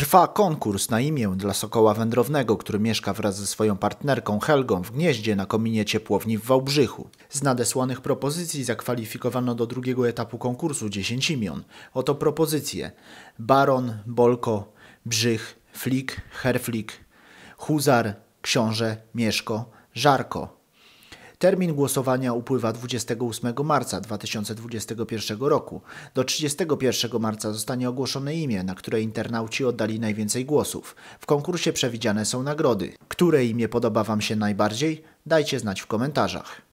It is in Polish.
Trwa konkurs na imię dla sokoła wędrownego, który mieszka wraz ze swoją partnerką Helgą w gnieździe na kominie ciepłowni w Wałbrzychu. Z nadesłanych propozycji zakwalifikowano do drugiego etapu konkursu 10 imion. Oto propozycje: Baron, Bolko, Brzych, Flik, Herflik, Huzar, Książę, Mieszko, Żarko. Termin głosowania upływa 28 marca 2021 roku. Do 31 marca zostanie ogłoszone imię, na które internauci oddali najwięcej głosów. W konkursie przewidziane są nagrody. Które imię podoba Wam się najbardziej? Dajcie znać w komentarzach.